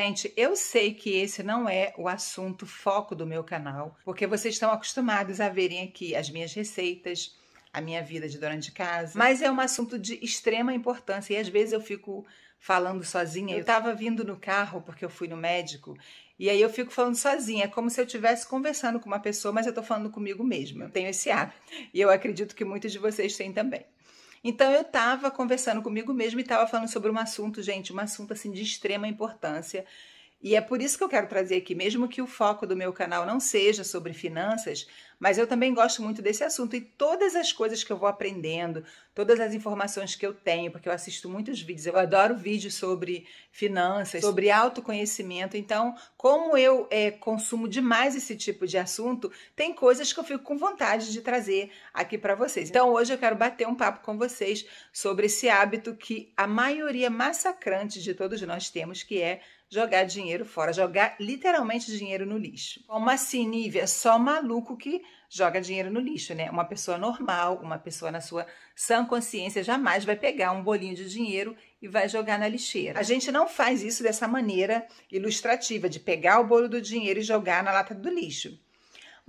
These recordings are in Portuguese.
Gente, eu sei que esse não é o assunto foco do meu canal, porque vocês estão acostumados a verem aqui as minhas receitas, a minha vida de dona de casa, mas é um assunto de extrema importância e às vezes eu fico falando sozinha. Eu tava vindo no carro porque eu fui no médico e aí eu fico falando sozinha, é como se eu estivesse conversando com uma pessoa, mas eu tô falando comigo mesma. Eu tenho esse hábito e eu acredito que muitos de vocês têm também. Então eu estava conversando comigo mesma e estava falando sobre um assunto, gente, um assunto assim de extrema importância, e é por isso que eu quero trazer aqui, mesmo que o foco do meu canal não seja sobre finanças, mas eu também gosto muito desse assunto e todas as coisas que eu vou aprendendo, todas as informações que eu tenho, porque eu assisto muitos vídeos, eu adoro vídeos sobre finanças, sobre autoconhecimento. Então, como eu é, consumo demais esse tipo de assunto, tem coisas que eu fico com vontade de trazer aqui para vocês. Então, hoje eu quero bater um papo com vocês sobre esse hábito que a maioria massacrante de todos nós temos, que é jogar dinheiro fora, jogar literalmente dinheiro no lixo. Como assim, Nívia? É só maluco que joga dinheiro no lixo, né? Uma pessoa normal, uma pessoa na sua sã consciência jamais vai pegar um bolinho de dinheiro e vai jogar na lixeira. A gente não faz isso dessa maneira ilustrativa de pegar o bolo do dinheiro e jogar na lata do lixo.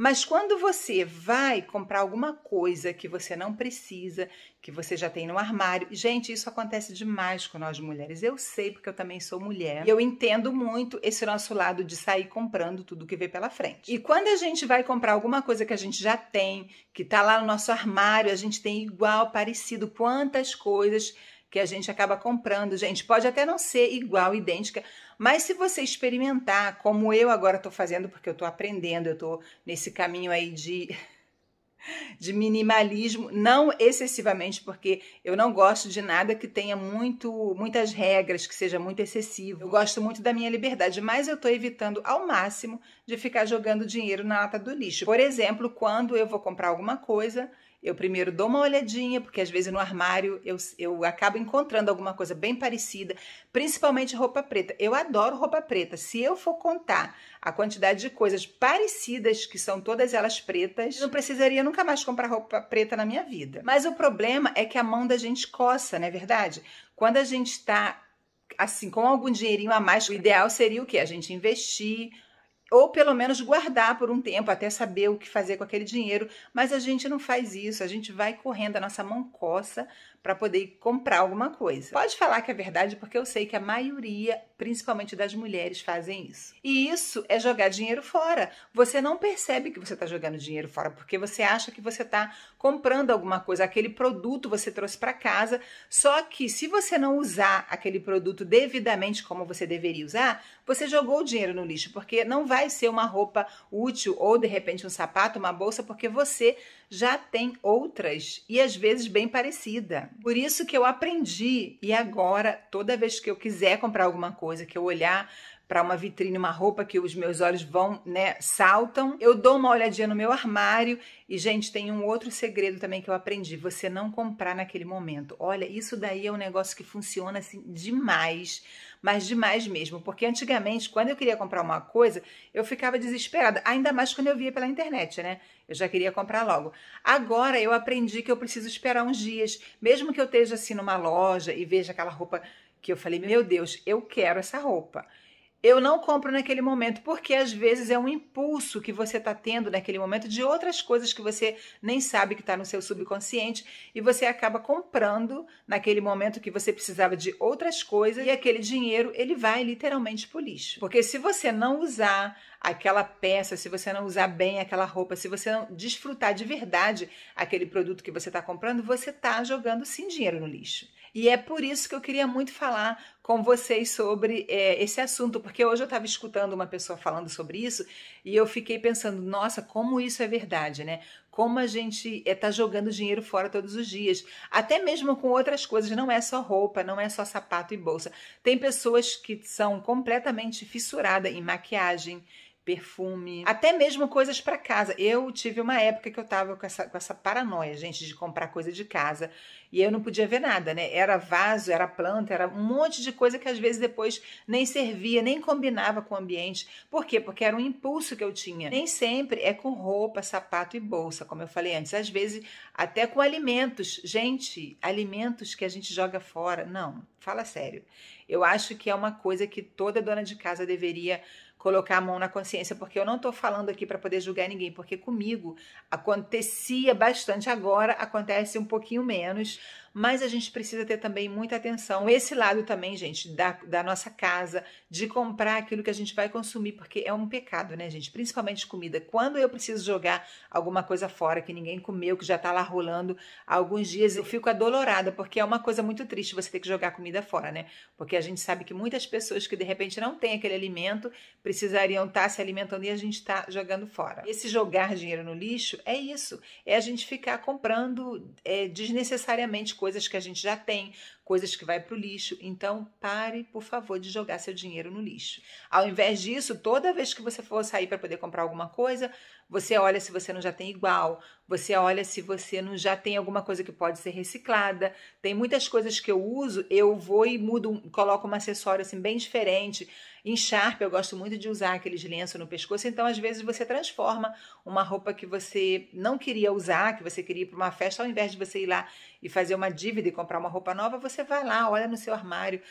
Mas quando você vai comprar alguma coisa que você não precisa, que você já tem no armário, gente, isso acontece demais com nós mulheres. Eu sei porque eu também sou mulher e eu entendo muito esse nosso lado de sair comprando tudo que vê pela frente. E quando a gente vai comprar alguma coisa que a gente já tem, que tá lá no nosso armário, a gente tem igual, parecido, quantas coisas que a gente acaba comprando, gente. Pode até não ser igual, idêntica, mas se você experimentar, como eu agora estou fazendo, porque eu estou aprendendo, eu estou nesse caminho aí de de minimalismo, não excessivamente, porque eu não gosto de nada que tenha muito, muitas regras, que seja muito excessivo. Eu gosto muito da minha liberdade, mas eu estou evitando ao máximo de ficar jogando dinheiro na lata do lixo. Por exemplo, quando eu vou comprar alguma coisa, eu primeiro dou uma olhadinha, porque às vezes no armário eu, eu acabo encontrando alguma coisa bem parecida, principalmente roupa preta. Eu adoro roupa preta. Se eu for contar a quantidade de coisas parecidas, que são todas elas pretas, não precisaria nunca mais comprar roupa preta na minha vida. Mas o problema é que a mão da gente coça, não é verdade? Quando a gente está assim, com algum dinheirinho a mais, o ideal seria o quê? A gente investir ou pelo menos guardar por um tempo até saber o que fazer com aquele dinheiro, mas a gente não faz isso, a gente vai correndo, a nossa mão coça para poder comprar alguma coisa. Pode falar que é verdade, porque eu sei que a maioria, principalmente das mulheres, fazem isso. E isso é jogar dinheiro fora. Você não percebe que você está jogando dinheiro fora, porque você acha que você está comprando alguma coisa, aquele produto você trouxe para casa, só que se você não usar aquele produto devidamente como você deveria usar, você jogou o dinheiro no lixo, porque não vai ser uma roupa útil ou de repente um sapato, uma bolsa, porque você já tem outras e às vezes bem parecida. Por isso que eu aprendi e agora toda vez que eu quiser comprar alguma coisa, que eu olhar para uma vitrine, uma roupa que os meus olhos vão, né, saltam. Eu dou uma olhadinha no meu armário e gente, tem um outro segredo também que eu aprendi, você não comprar naquele momento. Olha, isso daí é um negócio que funciona assim demais mas demais mesmo, porque antigamente, quando eu queria comprar uma coisa, eu ficava desesperada, ainda mais quando eu via pela internet, né? Eu já queria comprar logo. Agora eu aprendi que eu preciso esperar uns dias, mesmo que eu esteja assim numa loja e veja aquela roupa que eu falei, meu Deus, eu quero essa roupa eu não compro naquele momento, porque às vezes é um impulso que você está tendo naquele momento de outras coisas que você nem sabe que está no seu subconsciente e você acaba comprando naquele momento que você precisava de outras coisas e aquele dinheiro ele vai literalmente para o lixo. Porque se você não usar aquela peça, se você não usar bem aquela roupa, se você não desfrutar de verdade aquele produto que você está comprando, você está jogando sim dinheiro no lixo. E é por isso que eu queria muito falar com vocês sobre é, esse assunto, porque hoje eu estava escutando uma pessoa falando sobre isso e eu fiquei pensando, nossa, como isso é verdade, né? Como a gente está eh, é, jogando dinheiro fora todos os dias, até mesmo com outras coisas, não é só roupa, não é só sapato e bolsa. Tem pessoas que são completamente fissuradas em maquiagem, perfume, até mesmo coisas para casa. Eu tive uma época que eu tava com essa, com essa paranoia, gente, de comprar coisa de casa. E eu não podia ver nada, né? Era vaso, era planta, era um monte de coisa que às vezes depois nem servia, nem combinava com o ambiente. Por quê? Porque era um impulso que eu tinha. Nem sempre é com roupa, sapato e bolsa, como eu falei antes. Às vezes até com alimentos. Gente, alimentos que a gente joga fora. Não, fala sério. Eu acho que é uma coisa que toda dona de casa deveria colocar a mão na consciência, porque eu não estou falando aqui para poder julgar ninguém, porque comigo acontecia bastante, agora acontece um pouquinho menos, mas a gente precisa ter também muita atenção. Esse lado também, gente, da, da nossa casa, de comprar aquilo que a gente vai consumir, porque é um pecado, né, gente? Principalmente comida. Quando eu preciso jogar alguma coisa fora que ninguém comeu, que já tá lá rolando há alguns dias, eu fico adolorada, porque é uma coisa muito triste você ter que jogar comida fora, né? Porque a gente sabe que muitas pessoas que de repente não têm aquele alimento precisariam estar tá se alimentando e a gente está jogando fora. Esse jogar dinheiro no lixo é isso, é a gente ficar comprando é, desnecessariamente coisas que a gente já tem, coisas que vai para o lixo. Então, pare, por favor, de jogar seu dinheiro no lixo. Ao invés disso, toda vez que você for sair para poder comprar alguma coisa, você olha se você não já tem igual, você olha se você não já tem alguma coisa que pode ser reciclada. Tem muitas coisas que eu uso, eu vou e mudo, coloco um acessório assim bem diferente. Em Sharp, eu gosto muito de usar aqueles lenços no pescoço, então às vezes você transforma uma roupa que você não queria usar, que você queria ir para uma festa, ao invés de você ir lá e fazer uma dívida e comprar uma roupa nova, você você vai lá, olha no seu armário,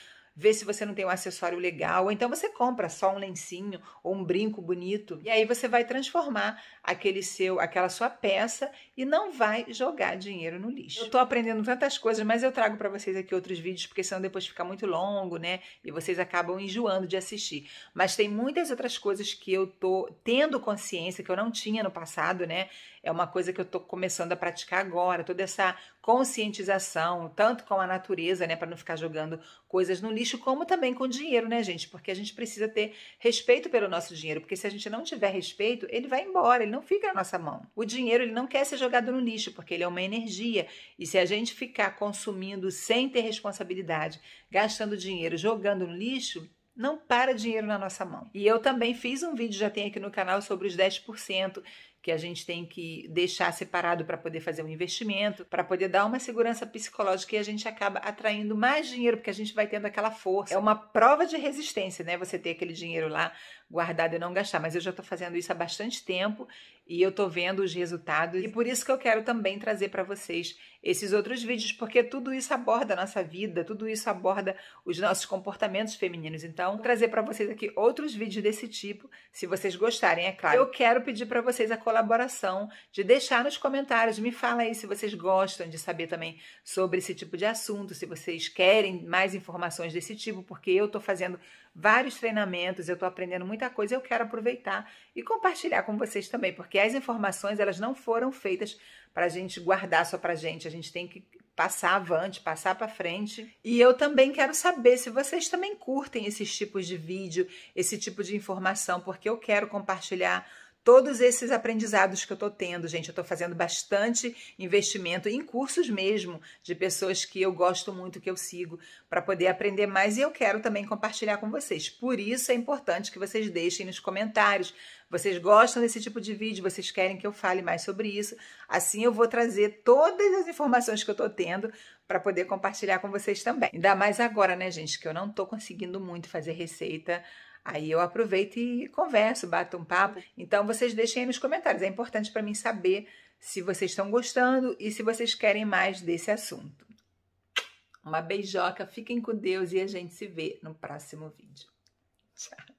vê se você não tem um acessório legal, ou então você compra só um lencinho ou um brinco bonito, e aí você vai transformar aquele seu, aquela sua peça e não vai jogar dinheiro no lixo. Eu tô aprendendo tantas coisas, mas eu trago para vocês aqui outros vídeos, porque senão depois fica muito longo, né? E vocês acabam enjoando de assistir. Mas tem muitas outras coisas que eu tô tendo consciência que eu não tinha no passado, né? É uma coisa que eu tô começando a praticar agora, toda essa conscientização, tanto com a natureza, né, para não ficar jogando coisas no lixo lixo, como também com dinheiro, né, gente? Porque a gente precisa ter respeito pelo nosso dinheiro, porque se a gente não tiver respeito, ele vai embora, ele não fica na nossa mão. O dinheiro, ele não quer ser jogado no lixo, porque ele é uma energia. E se a gente ficar consumindo sem ter responsabilidade, gastando dinheiro, jogando no lixo, não para dinheiro na nossa mão. E eu também fiz um vídeo, já tem aqui no canal, sobre os 10%, que a gente tem que deixar separado para poder fazer um investimento, para poder dar uma segurança psicológica e a gente acaba atraindo mais dinheiro, porque a gente vai tendo aquela força. É uma prova de resistência, né? Você ter aquele dinheiro lá guardado e não gastar. Mas eu já estou fazendo isso há bastante tempo e eu estou vendo os resultados. E por isso que eu quero também trazer para vocês esses outros vídeos, porque tudo isso aborda a nossa vida, tudo isso aborda os nossos comportamentos femininos. Então, trazer para vocês aqui outros vídeos desse tipo, se vocês gostarem, é claro. Eu quero pedir para vocês a colaboração colaboração, de deixar nos comentários. Me fala aí se vocês gostam de saber também sobre esse tipo de assunto, se vocês querem mais informações desse tipo, porque eu estou fazendo vários treinamentos, eu estou aprendendo muita coisa, eu quero aproveitar e compartilhar com vocês também, porque as informações elas não foram feitas para a gente guardar só para gente, a gente tem que passar avante, passar para frente. E eu também quero saber se vocês também curtem esses tipos de vídeo, esse tipo de informação, porque eu quero compartilhar Todos esses aprendizados que eu estou tendo, gente, eu estou fazendo bastante investimento em cursos mesmo de pessoas que eu gosto muito, que eu sigo, para poder aprender mais e eu quero também compartilhar com vocês. Por isso é importante que vocês deixem nos comentários. Vocês gostam desse tipo de vídeo, vocês querem que eu fale mais sobre isso. Assim eu vou trazer todas as informações que eu estou tendo para poder compartilhar com vocês também. Ainda mais agora, né, gente, que eu não estou conseguindo muito fazer receita Aí eu aproveito e converso, bato um papo. Uhum. Então vocês deixem aí nos comentários. É importante para mim saber se vocês estão gostando e se vocês querem mais desse assunto. Uma beijoca, fiquem com Deus e a gente se vê no próximo vídeo. Tchau.